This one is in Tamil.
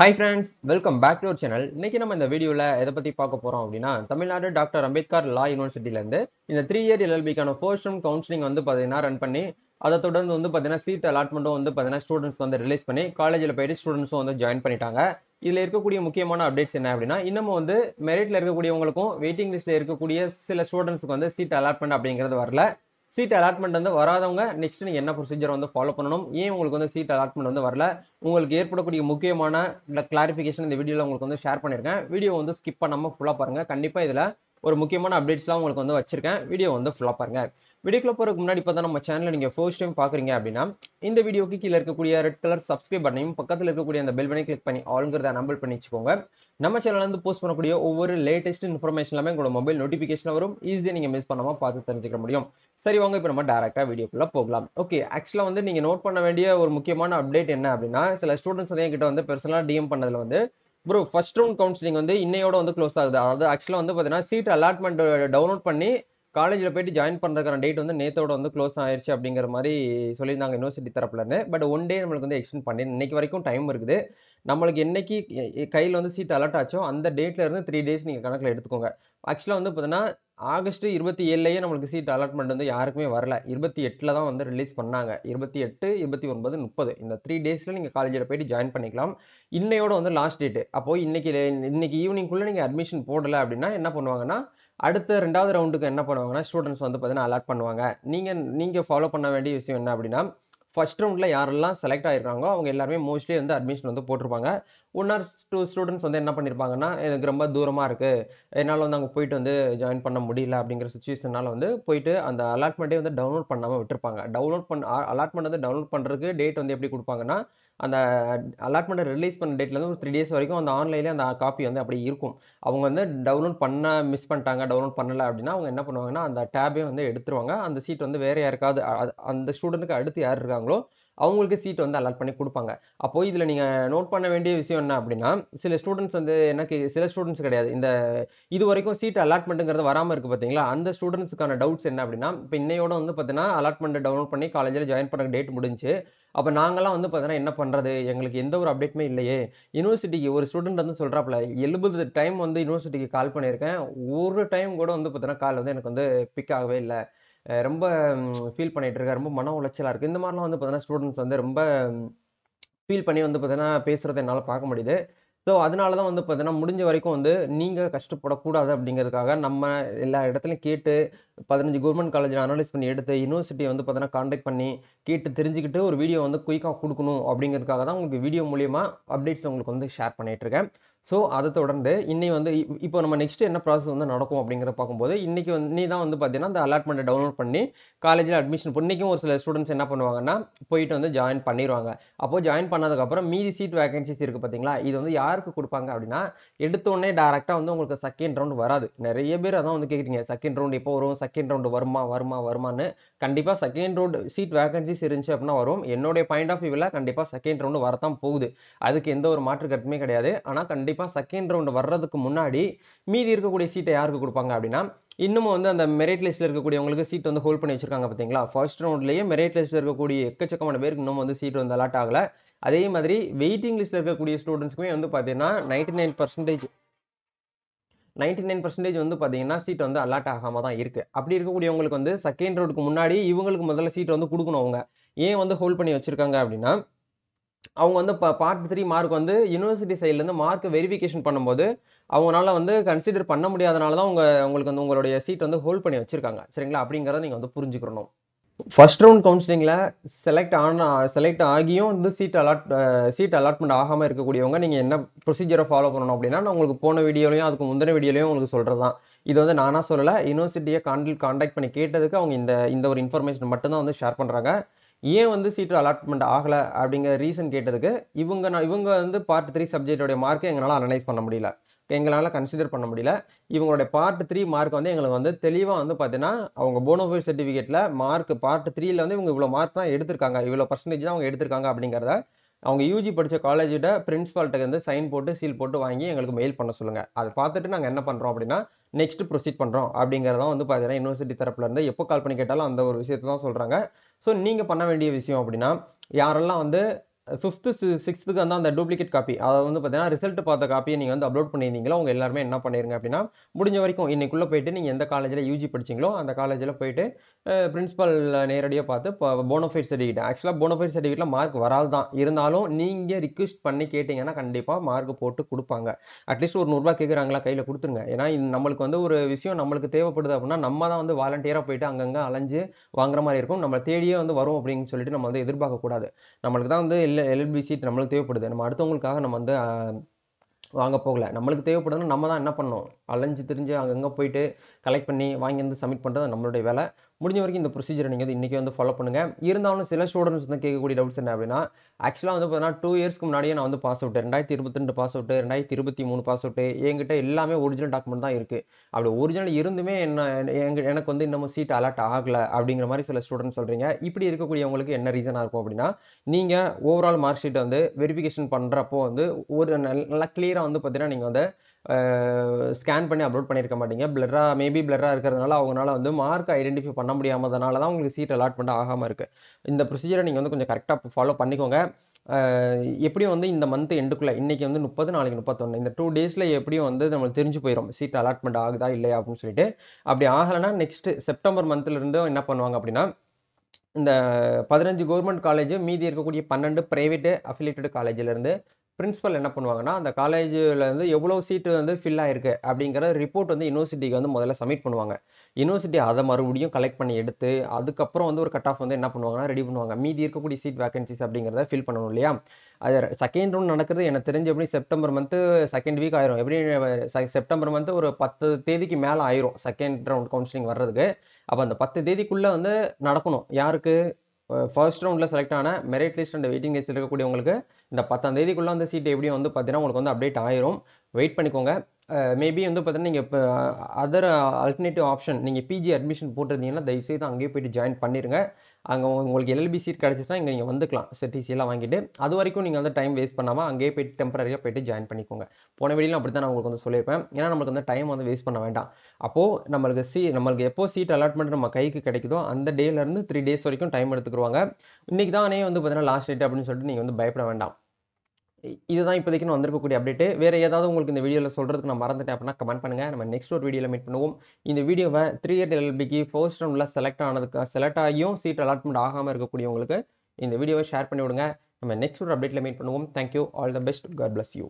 hi friends welcome back to channel இன்னைக்கு நம்ம இந்த வீடியோவில் எதை பற்றி பார்க்க போகிறோம் அப்படின்னா தமிழ்நாடு டாக்டர் அம்பேத்கர் லா யூனிவர்சிட்டியிலேருந்து இந்த த்ரீ இயர் எல்எல்பிக்கான ஃபர்ஸ்ட் ரூம் கவுன்சிலிங் வந்து பார்த்தீங்கன்னா ரன் பண்ணி அதை தொடர்ந்து வந்து பார்த்தீங்கன்னா சீட் அலாட்மெண்ட்டும் வந்து பார்த்தீங்கன்னா ஸ்டூடெண்ட்ஸ் வந்து ரிலீஸ் பண்ணி காலேஜில் போயிட்டு ஸ்டூடெண்ட்ஸும் வந்து ஜாயின் பண்ணிட்டாங்க இதில் இருக்கக்கூடிய முக்கியமான அப்டேட்ஸ் என்ன அப்படின்னா இன்னமும் வந்து மெரிட்டில் இருக்கக்கூடியவங்களுக்கும் வெயிட்டிங் லிஸ்ட்டில் இருக்கக்கூடிய சில ஸ்டூடெண்ட்ஸுக்கு வந்து சீட் அலாட்மெண்ட் அப்படிங்கிறது வரல சீட் அலாட்மெண்ட் வந்து வராதவங்க நெக்ஸ்ட் நீங்கள் என்ன ப்ரொசீஜர் வந்து ஃபாலோ பண்ணணும் ஏன் உங்களுக்கு வந்து சீட் அலாட்மெண்ட் வந்து வரல உங்களுக்கு ஏற்படக்கூடிய முக்கியமான கிளாரிஃபிகேஷன் இந்த வீடியோவில் உங்களுக்கு வந்து ஷேர் பண்ணியிருக்கேன் வீடியோ வந்து ஸ்கிப் பண்ணாமல் ஃபுல்லாக பாருங்கள் கண்டிப்பாக இதில் ஒரு முக்கியமான அப்டேட்ஸ்லாம் உங்களுக்கு வந்து வச்சிருக்கேன் வீடியோ வந்து ஃபுல்லாக பாருங்கள் வீடியோக்குள்ள போகிறதுக்கு முன்னாடி இப்போ தான் நம்ம சேனலில் நீங்கள் ஃபர்ஸ்ட் டைம் பார்க்குறீங்க அப்படின்னா இந்த வீடியோக்கு கீழே இருக்கக்கூடிய ரெட் கலர் சப்ஸ்கிரைப் பண்ணையும் பக்கத்தில் இருக்கக்கூடிய அந்த பெல் பண்ணி கிளிக் பண்ணி ஆளுங்கிறத நம்பர் பண்ணி வச்சுக்கோங்க நம்ம சேனல்லேருந்து போஸ்ட் பண்ணக்கூடிய ஒவ்வொரு லேட்டஸ்ட் இன்ஃபர்மேஷன் எல்லாமே உங்களோட மொபைல் நோட்டிஃபிகேஷன் வரும் ஈஸியாக நீங்கள் மிஸ் பண்ணாமல் பார்த்து தெரிஞ்சுக்க முடியும் சரி வாங்க இப்போ நம்ம டேரெக்டாக வீடியோக்குள்ளே போகலாம் ஓகே ஆக்சுவலாக வந்து நீங்கள் நோட் பண்ண வேண்டிய ஒரு முக்கியமான அப்டேட் என்ன அப்படின்னா சில ஸ்டூடெண்ட்ஸ் வந்து என்கிட்ட வந்து பெர்சனலாக டிஎம் பண்ணதில் வந்து ப்ரோ ஃபர்ஸ்ட் ரவுண்ட் கவுன்சிலிங் வந்து இன்னையோட வந்து க்ளோஸ் ஆகுது அதாவது ஆக்சுவலாக வந்து பார்த்தீங்கன்னா சீட் அலாட்மெண்ட் டவுன்லோட் பண்ணி காலேஜில் போயிட்டு ஜாயின் பண்ணுறதுக்கான டேட் வந்து நேத்தோட வந்து க்ளோஸ் ஆயிடுச்சு அப்படிங்கிற மாதிரி சொல்லியிருந்தாங்க யூனிவர்சிட்டி தரப்புலேருந்து பட் ஒன் டே நம்மளுக்கு வந்து எக்ஸ்டெண்ட் பண்ணி இன்னைக்கு வரைக்கும் டைம் இருக்குது நம்மளுக்கு என்னைக்கு கையில் வந்து சீட் அலர்ட் ஆச்சோ அந்த டேட்டில் இருந்து த்ரீ டேஸ் நீங்கள் கணக்கில் எடுத்துக்கோங்க ஆக்சுவலாக வந்து பார்த்தீங்கன்னா ஆகஸ்ட் இருபத்தி ஏழுலேயே நம்மளுக்கு சீட் அலாட்மெண்ட் வந்து யாருக்குமே வரல இருபத்தி எட்டில் தான் வந்து ரிலீஸ் பண்ணாங்க இருபத்தி எட்டு இருபத்தி ஒன்பது முப்பது இந்த த்ரீ டேஸில் நீங்கள் காலேஜில் போயிட்டு ஜாயின் பண்ணிக்கலாம் இன்னையோட வந்து லாஸ்ட் டேட்டு அப்போது இன்றைக்கி ஈவினிங் ஈவினிங்குள்ளே நீங்கள் அட்மிஷன் போடலை அப்படின்னா என்ன பண்ணுவாங்கன்னா அடுத்த ரெண்டாவது ரவுண்டுக்கு என்ன பண்ணுவாங்கன்னா ஸ்டூடெண்ட்ஸ் வந்து பார்த்தீங்கன்னா அலாட் பண்ணுவாங்க நீங்கள் நீங்கள் ஃபாலோ பண்ண வேண்டிய விஷயம் என்ன அப்படின்னா ஃபஸ்ட் ரவுண்டில் யாரெல்லாம் செலக்ட் ஆகிருக்காங்களோ அவங்க எல்லாருமே மோஸ்ட்லி வந்து அட்மிஷன் வந்து போட்டிருப்பாங்க ஒன் ஆர் டூ ஸ்டூடெண்ட்ஸ் வந்து என்ன பண்ணியிருப்பாங்கன்னா எனக்கு ரொம்ப தூரமாக இருக்குது என்னால் வந்து அங்கே போயிட்டு வந்து ஜாயின் பண்ண முடியல அப்படிங்கிற சுச்சுவேஷனால் வந்து போயிட்டு அந்த அலாட்மெண்ட்டே வந்து டவுன்லோட் பண்ணாமல் விட்டுருப்பாங்க டவுன்லோட் பண்ண அலாட்மெண்ட் வந்து டவுன்லோட் பண்ணுறதுக்கு டேட் வந்து எப்படி கொடுப்பாங்கன்னா அந்த அலாட்மெண்ட்டை ரிலீஸ் பண்ண டேட்லேருந்து ஒரு த்ரீ டேஸ் வரைக்கும் அந்த ஆன்லைன்லேயே அந்த காப்பி வந்து அப்படி இருக்கும் அவங்க வந்து டவுன்லோட் பண்ண மிஸ் பண்ணிட்டாங்க டவுன்லோட் பண்ணலை அப்படின்னா அவங்க என்ன பண்ணுவாங்கன்னா அந்த டேபே வந்து எடுத்துருவாங்க அந்த சீட் வந்து வேறு யாருக்காவது அந்த ஸ்டூடெண்ட்டுக்கு அடுத்து யார் இருக்காங்களோ அவங்களுக்கு சீட் வந்து அலாட் பண்ணி கொடுப்பாங்க அப்போ இதில் நீங்கள் நோட் பண்ண வேண்டிய விஷயம் என்ன அப்படின்னா சில ஸ்டூடெண்ட்ஸ் வந்து எனக்கு சில ஸ்டூடெண்ட்ஸ் கிடையாது இந்த இது வரைக்கும் சீட் அலாட்மெண்ட்டுங்கிறது வராமல் இருக்குது பார்த்தீங்களா அந்த ஸ்டூடெண்ட்ஸுக்கான டவுட்ஸ் என்ன அப்படின்னா இப்போ இன்னையோட வந்து பார்த்தீங்கன்னா அலாட்மெண்ட் டவுன்லோட் பண்ணி காலேஜில் ஜாயின் பண்ண டேட் முடிஞ்சு அப்போ நாங்களாம் வந்து பார்த்தீங்கன்னா என்ன பண்ணுறது எங்களுக்கு எந்த ஒரு அப்டேட்மே இல்லையே யூனிவர்சிட்டிக்கு ஒரு ஸ்டூடெண்ட் வந்து சொல்கிறாப்புல எழுபது டைம் வந்து யூனிவர்சிட்டிக்கு கால் பண்ணியிருக்கேன் ஒரு டைம் கூட வந்து பார்த்தீங்கன்னா கால் வந்து எனக்கு வந்து பிக் ஆகவே இல்லை ரொம்ப ஃபீல் பண்ணிகிட்டு இருக்காரு ரொம்ப மன உளைச்சலாக இருக்குது இந்த மாதிரிலாம் வந்து பார்த்தீங்கன்னா ஸ்டூடெண்ட்ஸ் வந்து ரொம்ப ஃபீல் பண்ணி வந்து பார்த்தீங்கன்னா பேசுகிறத என்னால் பார்க்க முடியுது ஸோ அதனால தான் வந்து பார்த்தீங்கன்னா முடிஞ்ச வரைக்கும் வந்து நீங்கள் கஷ்டப்படக்கூடாது அப்படிங்கிறதுக்காக நம்ம எல்லா இடத்துலையும் கேட்டு பதினஞ்சு கவர்மெண்ட் காலேஜில் அனலைஸ் பண்ணி எடுத்து யூனிவர்சிட்டியை வந்து பார்த்தீங்கன்னா காண்டாக்ட் பண்ணி கேட்டு தெரிஞ்சுக்கிட்டு ஒரு வீடியோ வந்து குயிக்காக கொடுக்கணும் அப்படிங்கிறதுக்காக தான் உங்களுக்கு வீடியோ மூலியமாக அப்டேட்ஸ் உங்களுக்கு வந்து ஷேர் பண்ணிகிட்ருக்கேன் ஸோ அதை தொடர்ந்து இன்னைக்கு வந்து இப்போ நம்ம நெக்ஸ்ட் என்ன ப்ராசஸ் வந்து நடக்கும் அப்படிங்கிற பார்க்கும்போது இன்னைக்கு வந்து நீ தான் வந்து பார்த்தீங்கன்னா அந்த அலாட்மெண்ட்டை டவுன்லோட் பண்ணி காலேஜில் அட்மிஷன் இன்றைக்கும் ஒரு சில ஸ்டூடெண்ட்ஸ் என்ன பண்ணுவாங்கன்னா போயிட்டு வந்து ஜாயின் பண்ணிடுவாங்க அப்போது ஜாயின் பண்ணதுக்கப்புறம் மீதி சீட் வேகன்சிஸ் இருக்குது பார்த்தீங்களா இது வந்து யாருக்கு கொடுப்பாங்க அப்படின்னா எடுத்தோடனே டேரெக்டாக வந்து உங்களுக்கு செகண்ட் ரவுண்ட் வராது நிறைய பேர் அதான் வந்து கேட்குறீங்க செகண்ட் ரவுண்ட் எப்போ வரும் செகண்ட் ரவுண்ட் வருமா வருமா வருமானு கண்டிப்பாக செகண்ட் ரவுண்ட் சீட் வேகன்சிஸ் இருந்துச்சு அப்படின்னா வரும் என்னுடைய பாயிண்ட் ஆஃப் வியூவில் கண்டிப்பாக செகண்ட் ரவுண்டு வரத்தான் போகுது அதுக்கு எந்த ஒரு மாற்று கருத்துமே கிடையாது ஆனால் கண்டிப்பாக கண்டிப்பாக செகண்ட் ரவுண்டு வர்றதுக்கு முன்னாடி மீதி இருக்கக்கூடிய சீட்டை யாருக்கு கொடுப்பாங்க அப்படின்னா இன்னமும் வந்து அந்த மெரிட் லிஸ்ட்டில் இருக்கக்கூடியவங்களுக்கு சீட் வந்து ஹோல்ட் பண்ணி வச்சிருக்காங்க பார்த்தீங்களா ஃபர்ஸ்ட் ரவுண்ட்லேயே மெரிட் லிஸ்ட்டில் இருக்கக்கூடிய எக்கச்சக்கமான பேருக்கு இன்னும் வந்து சீட் வந்து அலாட் ஆகலை அதே மாதிரி வெயிட்டிங் லிஸ்ட்டில் இருக்கக்கூடிய ஸ்டூடெண்ட்ஸ்க்குமே வந்து பார்த்தீங்கன்னா ninety nine percentage ninety nine percentage வந்து பார்த்தீங்கன்னா சீட் வந்து அலாட் ஆகாம தான் இருக்கு அப்படி இருக்கக்கூடியவங்களுக்கு வந்து செகண்ட் ரவுண்டுக்கு முன்னாடி இவங்களுக்கு முதல்ல சீட் வந்து கொடுக்கணும் அவங்க ஏன் வந்து ஹோல்ட் பண்ணி வச்சிருக்காங்க அப்படின்னா அவங்க வந்து இப்போ பார்ட் த்ரீ மார்க் வந்து யூனிவர்சிட்டி சைட்லேருந்து மார்க் வெரிஃபிகேஷன் பண்ணும்போது அவங்களால வந்து கன்சிடர் பண்ண முடியாதனால தான் உங்கள் உங்களுக்கு வந்து உங்களுடைய சீட் வந்து ஹோல்ட் பண்ணி வச்சுருக்காங்க சரிங்களா அப்படிங்கிறத நீங்கள் வந்து புரிஞ்சுக்கணும் ஃபர்ஸ்ட் ரவுண்ட் கவுன்சிலிங்கில் செலக்ட் ஆன செலக்ட் ஆகியும் வந்து சீட் அலாட் சீட் அலாட்மெண்ட் ஆகாமல் இருக்கக்கூடியவங்க நீங்கள் என்ன ப்ரொசீஜரை ஃபாலோ பண்ணணும் அப்படின்னா நான் உங்களுக்கு போன வீடியோலையும் அதுக்கு முந்தின வீடியோலையும் உங்களுக்கு சொல்கிறது தான் இது வந்து நானாக சொல்லலை யூனிவர்சிட்டியை கான்டில் கான்டாக்ட் பண்ணி கேட்டதுக்கு அவங்க இந்த இந்த ஒரு இன்ஃபர்மேஷன் மட்டும்தான் வந்து ஷேர் பண்ணுறாங்க ஏன் வந்து சீட்டு அலாட்மெண்ட் ஆகலை அப்படிங்கிற ரீசன் கேட்டதுக்கு இவங்க நான் இவங்க வந்து பார்ட் த்ரீ சப்ஜெக்டோடைய மார்க்கை எங்களால் அனலைஸ் பண்ண முடியல எங்களால் கன்சிடர் பண்ண முடியல இவங்களுடைய பார்ட் த்ரீ மார்க் வந்து எங்களுக்கு வந்து தெளிவாக வந்து பார்த்தீங்கன்னா அவங்க போனோஃபைல் சர்டிஃபிகேட்டில் மார்க் பார்ட் த்ரீயில் வந்து இவங்க இவ்வளோ மார்க் தான் எடுத்திருக்காங்க இவ்வளோ பர்சன்டேஜ் தான் அவங்க எடுத்திருக்காங்க அப்படிங்கிறத அவங்க யூஜி படித்த காலேஜோட பிரின்ஸ்பால்கிட்ட வந்து சைன் போட்டு சீல் போட்டு வாங்கி எங்களுக்கு மெயில் பண்ண சொல்லுங்கள் அதை பார்த்துட்டு நாங்கள் என்ன பண்ணுறோம் அப்படின்னா நெக்ஸ்ட் ப்ரொசீட் பண்ணுறோம் அப்படிங்கிறதான் வந்து பார்த்தீங்கன்னா யூனிவர்சிட்டி இருந்து எப்போ கால் பண்ணி கேட்டாலும் அந்த ஒரு விஷயத்தை தான் சொல்கிறாங்க ஸோ நீங்கள் பண்ண வேண்டிய விஷயம் அப்படின்னா யாரெல்லாம் வந்து ஃபிஃப்த்து சிக்ஸ்த்துக்கு வந்து அந்த டூப்ளிகேட் காப்பி அதை வந்து பார்த்தீங்கன்னா ரிசல்ட் பார்த்த காப்பியை நீங்கள் வந்து அப்லோட் பண்ணியிருந்தீங்களோ உங்கள் எல்லாருமே என்ன பண்ணிருங்க அப்படின்னா முடிஞ்ச வரைக்கும் இன்னைக்குள்ளே போயிட்டு நீங்கள் எந்த காலேஜில் யூஜி படிச்சிங்களோ அந்த காலேஜில் போயிட்டு பிரின்ஸிபல் நேரடியாக பார்த்து இப்போ போனோஃபைட் சர்டிஃபிகேட் ஆக்சுவலாக போனோஃபைட் சர்டிஃபிகேட்டில் மார்க் வராது தான் இருந்தாலும் நீங்கள் ரிக்வெஸ்ட் பண்ணி கேட்டிங்கன்னா கண்டிப்பாக மார்க் போட்டு கொடுப்பாங்க அட்லீஸ்ட் ஒரு நூறுரூவா கேட்குறாங்களா கையில் கொடுத்துருங்க ஏன்னா இது நம்மளுக்கு வந்து ஒரு விஷயம் நம்மளுக்கு தேவைப்படுது அப்படின்னா நம்ம தான் வந்து வாலண்டியராக போயிட்டு அங்கங்கே அலைஞ்சு வாங்குற மாதிரி இருக்கும் நம்மளை தேடியே வந்து வரும் அப்படின்னு சொல்லிட்டு நம்ம வந்து எதிர்பார்க்கக்கூடாது நம்மளுக்கு தான் வந்து இல்லை எல்எல்பி சீட் நம்மளுக்கு தேவைப்படுது நம்ம அடுத்தவங்களுக்காக நம்ம வந்து வாங்க போகல நம்மளுக்கு தேவைப்படுதுன்னா நம்ம தான் என்ன பண்ணணும் அலைஞ்சு திரிஞ்சு அங்கங்கே போயிட்டு கலெக்ட் பண்ணி வாங்கி வந்து சப்மிட் பண்ணுறது நம்மளுடைய வேலை முடிஞ்ச வரைக்கும் இந்த ப்ரொசீஜர் நீங்கள் வந்து இன்றைக்கி வந்து ஃபாலோ பண்ணுங்கள் இருந்தாலும் சில ஸ்டூடெண்ட்ஸ் வந்து கேட்கக்கூடிய டவுட்ஸ் என்ன அப்படின்னா ஆக்சுவலாக வந்து பார்த்தீங்கன்னா டூ இயர்ஸ்க்கு முன்னாடியே நான் வந்து பாஸ் அவுட்டு ரெண்டாயிரத்தி இருபத்தி ரெண்டு பாஸ் அவுட்டு ரெண்டாயிரத்தி இருபத்தி மூணு பாஸ் அவுட்டு என்கிட்ட எல்லாமே ஒரிஜினல் டாக்குமெண்ட் தான் இருக்குது அப்படி ஒரிஜினல் இருந்துமே என்ன எனக்கு வந்து இன்னமும் சீட் அலாட் ஆகலை அப்படிங்கிற மாதிரி சில ஸ்டூடெண்ட் சொல்கிறீங்க இப்படி இருக்கக்கூடியவங்களுக்கு என்ன ரீசனாக இருக்கும் அப்படின்னா நீங்கள் ஓவரால் மார்க் ஷீட் வந்து வெரிஃபிகேஷன் பண்ணுறப்போ வந்து ஒரு நல்லா கிளியராக வந்து பார்த்தீங்கன்னா நீங்கள் வந்து ஸ்கேன் பண்ணி அப்லோட் பண்ணியிருக்க மாட்டீங்க பிளராக மேபி பிளராக இருக்கிறதுனால அவங்களால வந்து மார்க் ஐடென்டிஃபை பண்ண முடியாமதனால தான் உங்களுக்கு சீட் அலாட்மெண்ட் ஆகாமல் இருக்குது இந்த ப்ரொசீஜரை நீங்கள் வந்து கொஞ்சம் கரெக்டாக ஃபாலோ பண்ணிக்கோங்க எப்படியும் வந்து இந்த மந்த் எண்டுக்குள்ளே இன்றைக்கி வந்து முப்பது நாளைக்கு முப்பத்தொன்று இந்த டூ டேஸில் எப்படியும் வந்து நம்மளுக்கு தெரிஞ்சு போயிடும் சீட் அலாட்மெண்ட் ஆகுதா இல்லையா அப்படின்னு சொல்லிட்டு அப்படி ஆகலைன்னா நெக்ஸ்ட்டு செப்டம்பர் மந்த்லேருந்து என்ன பண்ணுவாங்க அப்படின்னா இந்த பதினஞ்சு கவர்மெண்ட் காலேஜ் மீதி இருக்கக்கூடிய பன்னெண்டு ப்ரைவேட்டு அஃபிலேட்டட் காலேஜிலேருந்து பிரின்ஸிபல் என்ன பண்ணுவாங்கன்னா அந்த காலேஜில் வந்து எவ்வளோ சீட்டு வந்து ஃபில் ஆயிருக்கு அப்படிங்கிற ரிப்போர்ட் வந்து யூனிவர்சிட்டிக்கு வந்து முதல்ல சப்மிட் பண்ணுவாங்க யூனிவர்சிட்டி அதை மறுபடியும் கலெக்ட் பண்ணி எடுத்து அதுக்கப்புறம் வந்து ஒரு கட் ஆஃப் வந்து என்ன பண்ணுவாங்கன்னா ரெடி பண்ணுவாங்க மீதி இருக்கக்கூடிய சீட் வேகன்சிஸ் அப்படிங்கிறத ஃபில் பண்ணணும் இல்லையா அது செகண்ட் ரவுண்ட் நடக்கிறது எனக்கு தெரிஞ்ச எப்படி செப்டம்பர் மந்த்து செகண்ட் வீக் ஆயிரும் எப்படி செப்டம்பர் மந்த்து ஒரு பத்து தேதிக்கு மேலே ஆயிரும் செகண்ட் ரவுண்ட் கவுன்சிலிங் வர்றதுக்கு அப்போ அந்த பத்து தேதிக்குள்ளே வந்து நடக்கணும் யாருக்கு ஃபர்ஸ்ட் ரவுண்டில் செலக்ட் ஆன merit list and waiting list இருக்கக்கூடியவங்களுக்கு இந்த பத்தாம் தேதிக்குள்ளே வந்து சீட்டு எப்படியும் வந்து பார்த்தீங்கன்னா உங்களுக்கு வந்து அப்டேட் ஆயிரும் வெயிட் பண்ணிக்கோங்க மேபி வந்து பார்த்தீங்கன்னா நீங்கள் இப்போ அதர் அல்டர்னேட்டிவ் ஆப்ஷன் நீங்கள் பிஜி அட்மிஷன் போட்டிருந்தீங்கன்னா தயவுசெய்து அங்கேயே போய்ட்டு ஜாயின் பண்ணிடுங்க அங்கே உங்களுக்கு எல்எல்பி சீட் கிடச்சிச்சுன்னா இங்கே நீங்கள் வந்துக்கலாம் டிசியெல்லாம் வாங்கிட்டு அது வரைக்கும் நீங்கள் வந்து டைம் வேஸ்ட் பண்ணாமல் அங்கேயே போயிட்டு டெம்பரரியாக போயிட்டு ஜாயின் பண்ணிக்கோங்க போன வெளியிலும் அப்படி தான் நான் உங்களுக்கு வந்து சொல்லியிருப்பேன் ஏன்னா நம்மளுக்கு வந்து டைம் வந்து வேஸ்ட் பண்ண வேண்டாம் அப்போது நம்மளுக்கு சீ நம்மளுக்கு எப்போ சீட் அலாட்மெண்ட் நம்ம கைக்கு கிடைக்குதோ அந்த டேலேருந்து த்ரீ டேஸ் வரைக்கும் டைம் எடுத்துக்குருவாங்க இன்றைக்கி தானே வந்து பார்த்தீங்கன்னா லாஸ்ட் டேட் அப்படின்னு சொல்லிட்டு நீங்கள் வந்து பயப்பட வேண்டாம் இதுதான் இப்போதைக்கு நான் வந்திருக்கக்கூடிய அப்டேட் வேறு ஏதாவது உங்களுக்கு இந்த வீடியோவில் சொல்கிறதுக்கு நான் மறந்துட்டேன் அப்படின்னா கமெண்ட் பண்ணுங்கள் நம்ம நெக்ஸ்ட் ஒரு வீடியோவில் மீட் பண்ணுவோம் இந்த வீடியோவை த்ரீ இயர் எல்பிக்கு ஃபர்ஸ்ட் ரவுண்டில் செலக்ட் ஆனதுக்கு செலக்ட் ஆகியும் சீட் அலாட்மெண்ட் ஆகாமல் இருக்கக்கூடியவங்களுக்கு இந்த வீடியோவை ஷேர் பண்ணிவிடுங்க நம்ம நெக்ஸ்ட் ஒரு அப்டேட்டில் மீட் பண்ணுவோம் thank you all the best god bless you